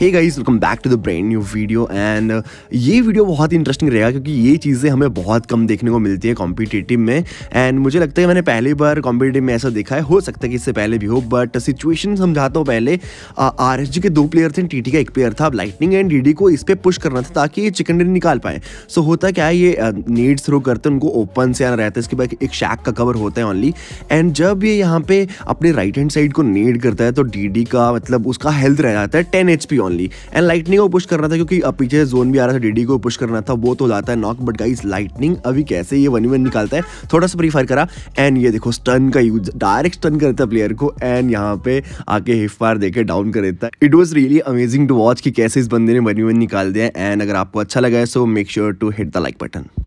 hey guys welcome back to the brand new video and ये video बहुत ही interesting रहेगा क्योंकि ये चीज़ें हमें बहुत कम देखने को मिलती है कॉम्पिटेटिव में एंड मुझे लगता है मैंने पहली बार कॉम्पिटेटिव में ऐसा देखा है हो सकता है कि इससे पहले भी हो बट सिचुएशन समझाता हूँ पहले आर जी के दो प्लेयर थे टी का एक प्लेयर था अब लाइटनिंग एंड डी को इस पर पुश करना था ताकि ये चिकन डिन निकाल पाएँ सो so, होता क्या है ये नीड थ्रो करते उनको ओपन से आना रहता है इसके बाद एक शैक का कवर होता है ओनली एंड जब ये यहाँ पे अपने राइट हैंड साइड को नीड करता है तो डी का मतलब उसका हेल्थ रह जाता है ten H only and lightning को पुश करना था क्योंकि अब पीछे जोन भी आ रहा था डीडी को पुश करना था वो तो जाता है नॉक बट गाइज लाइटनिंग अभी कैसे ये वन वन निकालता है थोड़ा सा प्रीफायर करा एंड ये देखो स्टन का यूज डायरेक्ट स्टन कर देता प्लेयर को एंड यहाँ पे आके हिफ फायर देकर डाउन कर देता है it was really amazing to watch कि कैसे इस बंदे ने वन वन निकाल दिया एंड अगर आपको अच्छा लगा है so make sure to hit the like button